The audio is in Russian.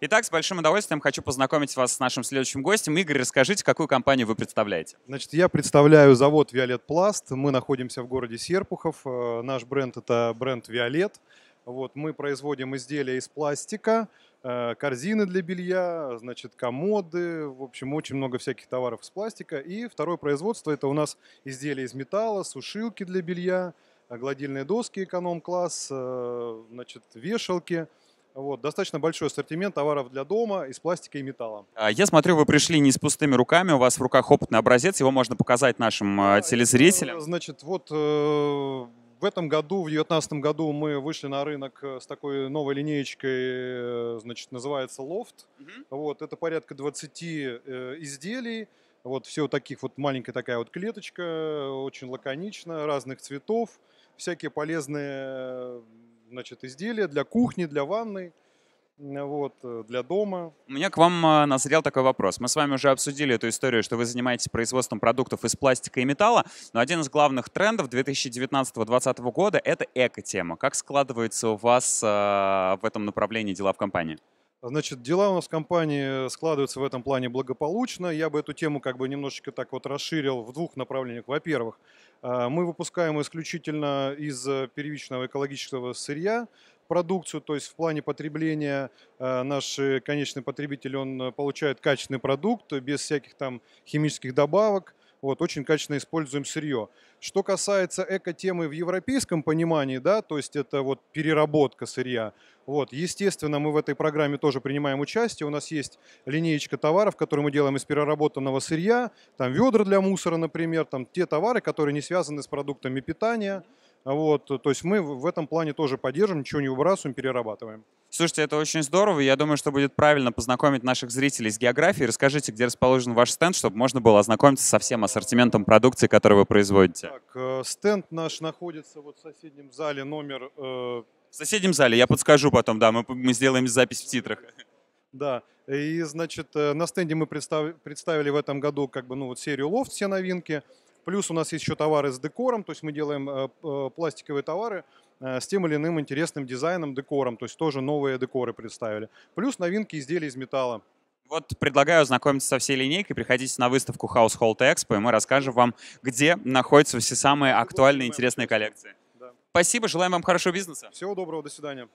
Итак, с большим удовольствием хочу познакомить вас с нашим следующим гостем. Игорь, расскажите, какую компанию вы представляете? Значит, я представляю завод «Виолет Пласт». Мы находимся в городе Серпухов. Э, наш бренд – это бренд «Виолет». Вот, мы производим изделия из пластика, э, корзины для белья, значит, комоды, в общем, очень много всяких товаров из пластика. И второе производство – это у нас изделия из металла, сушилки для белья, э, гладильные доски эконом-класс, значит, вешалки – вот, достаточно большой ассортимент товаров для дома из пластика и металла. А, я смотрю, вы пришли не с пустыми руками, у вас в руках опытный образец, его можно показать нашим а, да, телезрителям. Это, значит, вот э, в этом году, в 2019 году мы вышли на рынок э, с такой новой линеечкой, э, значит, называется Лофт. Угу. Вот, это порядка 20 изделий. Вот все таких вот маленькая такая вот клеточка, очень лаконично, разных цветов, всякие полезные значит, изделия для кухни, для ванной э, вот, э, для дома. У меня к вам э, назрел такой вопрос. Мы с вами уже обсудили эту историю, что вы занимаетесь производством продуктов из пластика и металла, но один из главных трендов 2019-2020 года — это эко-тема. Как складываются у вас в этом направлении дела в компании? Значит, дела у нас в компании складываются в этом плане благополучно. Я бы эту тему как бы немножечко так вот расширил в двух направлениях. Во-первых, э, мы выпускаем исключительно из э, первичного экологического сырья продукцию, то есть в плане потребления э, наш конечный потребитель, он получает качественный продукт без всяких там химических добавок, вот, очень качественно используем сырье. Что касается эко-темы в европейском понимании, да, то есть это вот переработка сырья, вот, естественно, мы в этой программе тоже принимаем участие. У нас есть линеечка товаров, которые мы делаем из переработанного сырья, там ведра для мусора, например, там те товары, которые не связаны с продуктами питания. Вот, то есть мы в этом плане тоже поддержим, ничего не выбрасываем, перерабатываем. Слушайте, это очень здорово. Я думаю, что будет правильно познакомить наших зрителей с географией. Расскажите, где расположен ваш стенд, чтобы можно было ознакомиться со всем ассортиментом продукции, которую вы производите. Так, э, стенд наш находится вот в соседнем зале номер... Э... В соседнем зале, я подскажу потом, да, мы, мы сделаем запись в титрах. Да, и, значит, э, на стенде мы представили в этом году как бы, ну, вот серию лофт, все новинки. Плюс у нас есть еще товары с декором, то есть мы делаем э, э, пластиковые товары э, с тем или иным интересным дизайном, декором, то есть тоже новые декоры представили. Плюс новинки изделий из металла. Вот предлагаю ознакомиться со всей линейкой, приходите на выставку Household Expo, и мы расскажем вам, где находятся все самые актуальные интересные коллекции. Спасибо, желаем вам хорошего бизнеса. Всего доброго, до свидания.